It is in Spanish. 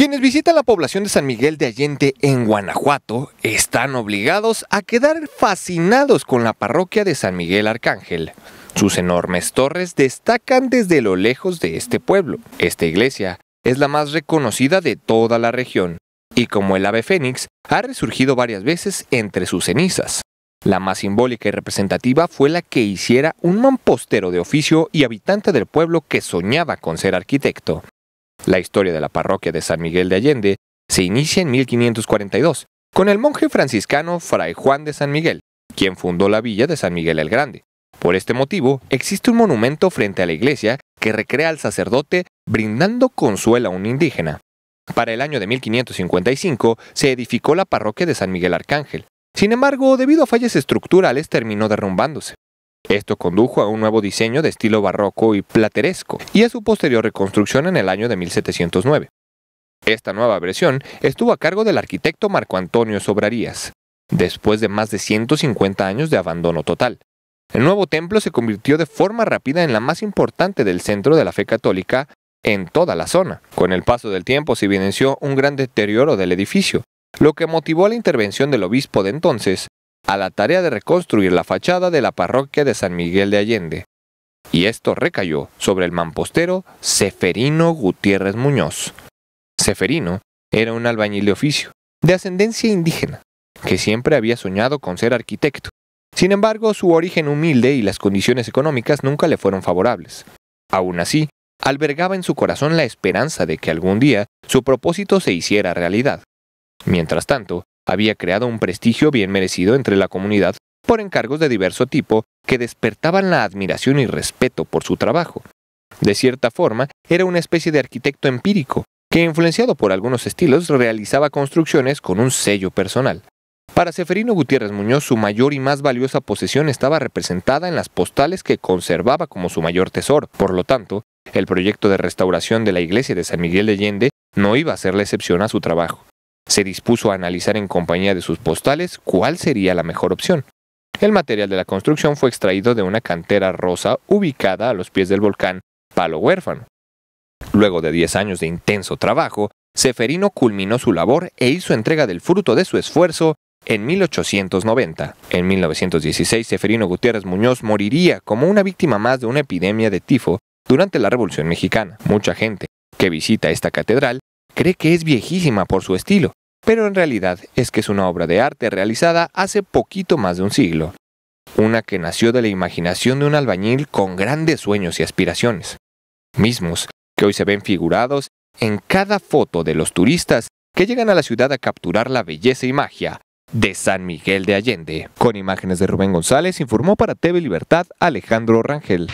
Quienes visitan la población de San Miguel de Allende en Guanajuato están obligados a quedar fascinados con la parroquia de San Miguel Arcángel. Sus enormes torres destacan desde lo lejos de este pueblo. Esta iglesia es la más reconocida de toda la región y como el ave fénix ha resurgido varias veces entre sus cenizas. La más simbólica y representativa fue la que hiciera un mampostero de oficio y habitante del pueblo que soñaba con ser arquitecto. La historia de la parroquia de San Miguel de Allende se inicia en 1542, con el monje franciscano Fray Juan de San Miguel, quien fundó la villa de San Miguel el Grande. Por este motivo, existe un monumento frente a la iglesia que recrea al sacerdote brindando consuelo a un indígena. Para el año de 1555 se edificó la parroquia de San Miguel Arcángel. Sin embargo, debido a fallas estructurales terminó derrumbándose. Esto condujo a un nuevo diseño de estilo barroco y plateresco y a su posterior reconstrucción en el año de 1709. Esta nueva versión estuvo a cargo del arquitecto Marco Antonio Sobrarías, después de más de 150 años de abandono total. El nuevo templo se convirtió de forma rápida en la más importante del centro de la fe católica en toda la zona. Con el paso del tiempo se evidenció un gran deterioro del edificio, lo que motivó la intervención del obispo de entonces, a la tarea de reconstruir la fachada de la parroquia de San Miguel de Allende, y esto recayó sobre el mampostero Seferino Gutiérrez Muñoz. Seferino era un albañil de oficio, de ascendencia indígena, que siempre había soñado con ser arquitecto. Sin embargo, su origen humilde y las condiciones económicas nunca le fueron favorables. Aún así, albergaba en su corazón la esperanza de que algún día su propósito se hiciera realidad. Mientras tanto, había creado un prestigio bien merecido entre la comunidad por encargos de diverso tipo que despertaban la admiración y respeto por su trabajo. De cierta forma, era una especie de arquitecto empírico, que influenciado por algunos estilos realizaba construcciones con un sello personal. Para Seferino Gutiérrez Muñoz, su mayor y más valiosa posesión estaba representada en las postales que conservaba como su mayor tesoro. Por lo tanto, el proyecto de restauración de la iglesia de San Miguel de Allende no iba a ser la excepción a su trabajo se dispuso a analizar en compañía de sus postales cuál sería la mejor opción. El material de la construcción fue extraído de una cantera rosa ubicada a los pies del volcán Palo Huérfano. Luego de 10 años de intenso trabajo, Seferino culminó su labor e hizo entrega del fruto de su esfuerzo en 1890. En 1916, Seferino Gutiérrez Muñoz moriría como una víctima más de una epidemia de tifo durante la Revolución Mexicana. Mucha gente que visita esta catedral cree que es viejísima por su estilo, pero en realidad es que es una obra de arte realizada hace poquito más de un siglo, una que nació de la imaginación de un albañil con grandes sueños y aspiraciones, mismos que hoy se ven figurados en cada foto de los turistas que llegan a la ciudad a capturar la belleza y magia de San Miguel de Allende. Con imágenes de Rubén González informó para TV Libertad Alejandro Rangel.